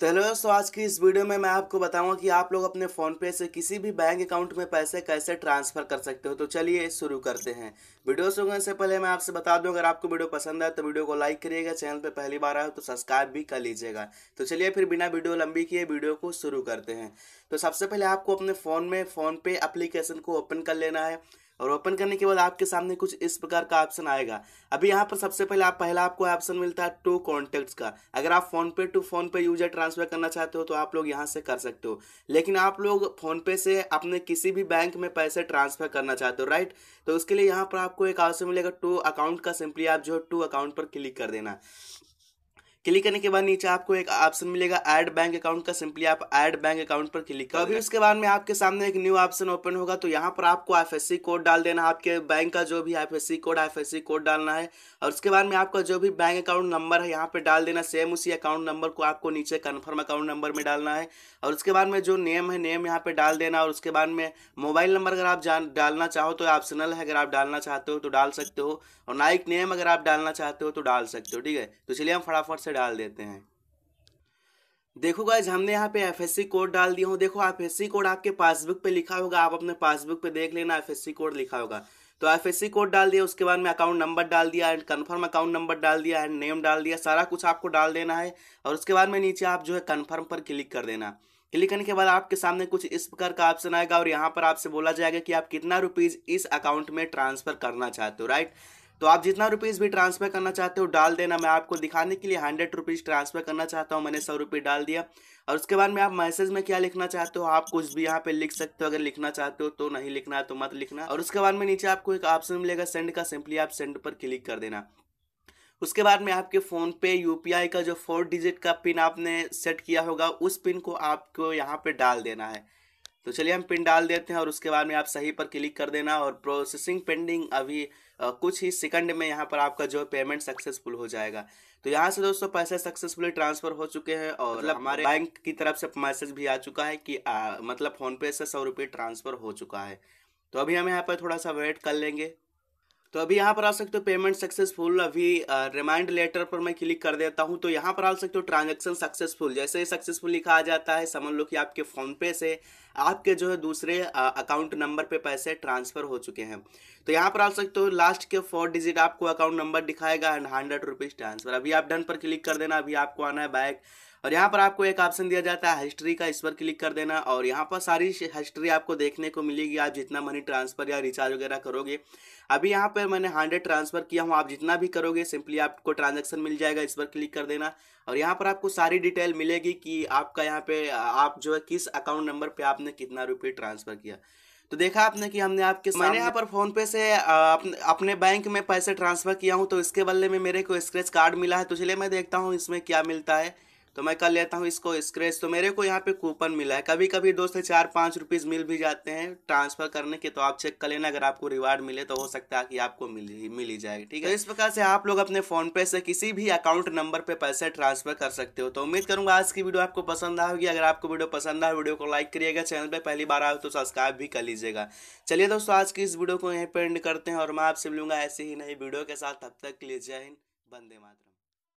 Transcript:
तो हेलो दोस्तों आज की इस वीडियो में मैं आपको बताऊंगा कि आप लोग अपने फ़ोन पे से किसी भी बैंक अकाउंट में पैसे कैसे ट्रांसफ़र कर सकते हो तो चलिए शुरू करते हैं वीडियो शुरू करने से पहले मैं आपसे बता दूं अगर आपको वीडियो पसंद आए तो वीडियो को लाइक करिएगा चैनल पे पहली बार आए तो सब्सक्राइब भी कर लीजिएगा तो चलिए फिर बिना वीडियो लंबी किए वीडियो को शुरू करते हैं तो सबसे पहले आपको अपने फ़ोन में फ़ोनपे अप्लीकेशन को ओपन कर लेना है और ओपन करने के बाद आपके सामने कुछ इस प्रकार का ऑप्शन आएगा अभी यहाँ पर सबसे पहले आप पहला आपको ऑप्शन मिलता है टू कॉन्टेक्ट्स का अगर आप PhonePe to PhonePe user transfer करना चाहते हो तो आप लोग यहाँ से कर सकते हो लेकिन आप लोग फोनपे से अपने किसी भी बैंक में पैसे ट्रांसफर करना चाहते हो राइट तो उसके लिए यहाँ पर आपको एक ऑप्शन मिलेगा टू अकाउंट का सिंपली आप जो टू अकाउंट पर क्लिक कर देना क्लिक करने के बाद नीचे आपको एक ऑप्शन मिलेगा एड बैंक अकाउंट का सिंपली आप एड बैंक अकाउंट पर क्लिक कर अभी उसके बाद में आपके सामने एक न्यू ऑप्शन ओपन होगा तो यहाँ पर आपको एफ कोड डाल देना आपके बैंक का जो भी एफ कोड एफ कोड डालना है और उसके बाद में आपका जो भी बैंक अकाउंट नंबर है यहाँ पर डाल देना सेम उसी अकाउंट नंबर को आपको नीचे कन्फर्म अकाउंट नंबर में डालना है और उसके बाद में जो नेम है नेम यहाँ पे डाल देना और उसके बाद में मोबाइल नंबर अगर आप डालना चाहो तो ऑप्शनल है अगर आप डालना चाहते हो तो डाल सकते हो और नाइक नेम अगर आप डालना चाहते हो तो डाल सकते हो ठीक है तो चलिए हम फटाफट से डाल देते हैं देखो गाइज हमने यहाँ पे एफ कोड डाल दिया हूँ देखो एफ कोड आपके पासबुक पे लिखा होगा आप अपने पासबुक पे देख लेना एफ कोड लिखा होगा तो एफ कोड डाल दिया उसके बाद में अकाउंट नंबर डाल दिया एंड कन्फर्म अकाउंट नंबर डाल दिया एंड नेम डाल दिया सारा कुछ आपको डाल देना है और उसके बाद में नीचे आप जो है कन्फर्म पर क्लिक कर देना क्लिक करने के बाद आपके सामने कुछ इस प्रकार का ऑप्शन आएगा और यहाँ पर आपसे बोला जाएगा कि आप कितना रुपीज़ इस अकाउंट में ट्रांसफ़र करना चाहते हो राइट तो आप जितना रुपीज़ भी ट्रांसफ़र करना चाहते हो डाल देना मैं आपको दिखाने के लिए हंड्रेड रुपीज़ ट्रांसफ़र करना चाहता हूँ मैंने सौ रुपये डाल दिया और उसके बाद में आप मैसेज में क्या लिखना चाहते हो आप कुछ भी यहाँ पे लिख सकते हो अगर लिखना चाहते हो तो नहीं लिखना है तो मत लिखना और उसके बाद में नीचे आपको एक ऑप्शन मिलेगा सेंड का सिंपली आप सेंड पर क्लिक कर देना उसके बाद में आपके फ़ोन पे यूपीआई का जो फोर डिजिट का पिन आपने सेट किया होगा उस पिन को आपको यहाँ पे डाल देना है तो चलिए हम पिन डाल देते हैं और उसके बाद में आप सही पर क्लिक कर देना और प्रोसेसिंग पेंडिंग अभी आ, कुछ ही सेकंड में यहाँ पर आपका जो पेमेंट सक्सेसफुल हो जाएगा तो यहाँ से दोस्तों पैसे सक्सेसफुली ट्रांसफर हो चुके हैं और मतलब हमारे बैंक की तरफ से मैसेज भी आ चुका है कि आ, मतलब फ़ोनपे से सौ रुपये ट्रांसफ़र हो चुका है तो अभी हम यहाँ पर थोड़ा सा वेट कर लेंगे तो अभी यहाँ पर आ सकते हो पेमेंट सक्सेसफुल अभी रिमाइंड लेटर पर मैं क्लिक कर देता हूँ तो यहाँ पर आ सकते हो ट्रांजेक्शन सक्सेसफुल जैसे ही सक्सेसफुल लिखा आ जाता है समझ लो कि आपके पे से आपके जो है दूसरे अकाउंट नंबर पे पैसे ट्रांसफ़र हो चुके हैं तो यहाँ पर आ सकते हो लास्ट के फोर डिजिट आपको अकाउंट नंबर दिखाएगा एंड हंड्रेड रुपीज़ ट्रांसफ़र अभी आप डन पर क्लिक कर देना अभी आपको आना है बैक और यहाँ पर आपको एक ऑप्शन दिया जाता है हिस्ट्री का इस पर क्लिक कर देना और यहाँ पर सारी हिस्ट्री आपको देखने को मिलेगी आप जितना मनी ट्रांसफर या रिचार्ज वगैरह करोगे अभी यहाँ पर मैंने हंड्रेड ट्रांसफर किया हूँ आप जितना भी करोगे सिंपली आपको ट्रांजेक्शन मिल जाएगा इस पर क्लिक कर देना और यहाँ पर आपको सारी डिटेल मिलेगी कि आपका यहाँ पे आप जो है किस अकाउंट नंबर पर आपने कितना रुपये ट्रांसफर किया तो देखा आपने कि हमने आपके मैंने यहाँ पर फोन पे से अपने अपने बैंक में पैसे ट्रांसफर किया हूँ तो इसके बदले में मेरे को स्क्रेच कार्ड मिला है तो चलिए मैं देखता हूँ इसमें क्या मिलता है तो मैं कर लेता हूँ इसको स्क्रेच तो मेरे को यहाँ पे कूपन मिला है कभी कभी दोस्त चार पाँच रुपीज़ मिल भी जाते हैं ट्रांसफ़र करने के तो आप चेक कर लेना अगर आपको रिवार्ड मिले तो हो सकता है कि आपको मिल ही मिल ही जाएगी ठीक है तो इस प्रकार से आप लोग अपने फ़ोन पे से किसी भी अकाउंट नंबर पर पैसे ट्रांसफ़र कर सकते हो तो उम्मीद करूँगा आज की वीडियो आपको पसंद आएगी अगर आपको वीडियो पसंद आए वीडियो को लाइक करिएगा चैनल पर पहली बार आए तो सब्सक्राइब भी कर लीजिएगा चलिए दोस्तों आज की इस वीडियो को यहीं पर एंड करते हैं और मैं आपसे मिलूंगा ऐसे ही नई वीडियो के साथ तब तक के लिए जय हिंद